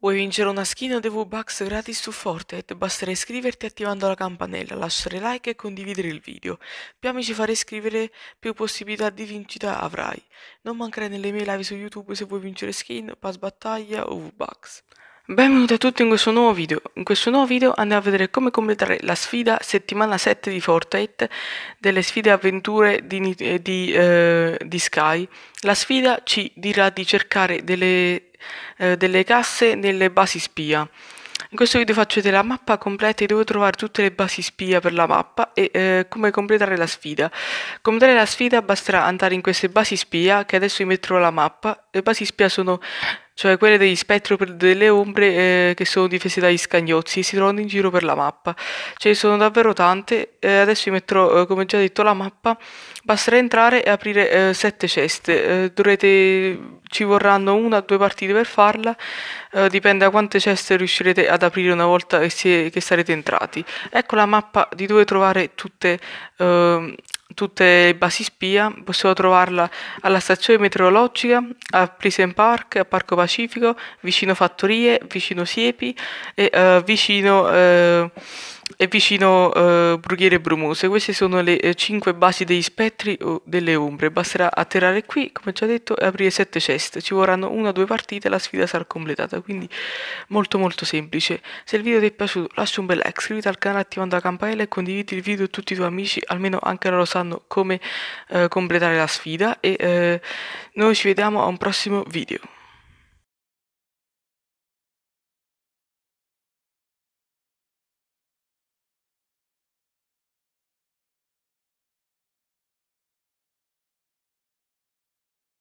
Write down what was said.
Vuoi vincere una skin o v Bucks gratis su Fortnite? Basterà iscriverti attivando la campanella, lasciare like e condividere il video. Più amici farai iscrivere, più possibilità di vincita avrai. Non mancare nelle mie live su YouTube se vuoi vincere skin, pass battaglia o V-Bucks. Benvenuti a tutti in questo nuovo video. In questo nuovo video andiamo a vedere come completare la sfida settimana 7 di Fortnite delle sfide avventure di, eh, di, eh, di Sky. La sfida ci dirà di cercare delle, eh, delle casse nelle basi spia. In questo video faccio vedere la mappa completa e dove trovare tutte le basi spia per la mappa e eh, come completare la sfida. Completare la sfida basterà andare in queste basi spia che adesso vi metterò la mappa. Le basi spia sono cioè quelle degli spettri delle ombre eh, che sono difese dagli scagnozzi e si trovano in giro per la mappa. Ce ne sono davvero tante, eh, adesso vi metterò, eh, come già detto, la mappa. Basterà entrare e aprire eh, sette ceste, eh, dovrete, ci vorranno una o due partite per farla, eh, dipende da quante ceste riuscirete ad aprire una volta che, si, che sarete entrati. Ecco la mappa di dove trovare tutte ehm, tutte le basi spia possiamo trovarla alla stazione meteorologica, a Prison Park, a Parco Pacifico, vicino Fattorie, vicino Siepi e uh, vicino... Uh, è vicino eh, brughiere brumose. Queste sono le eh, 5 basi degli spettri o delle ombre. Basterà atterrare qui, come già detto, e aprire 7 chest. Ci vorranno una o due partite e la sfida sarà completata, quindi molto molto semplice. Se il video ti è piaciuto lascia un bel like, iscriviti al canale attivando la campanella e condividi il video a tutti i tuoi amici, almeno anche loro sanno come eh, completare la sfida. E eh, noi ci vediamo a un prossimo video.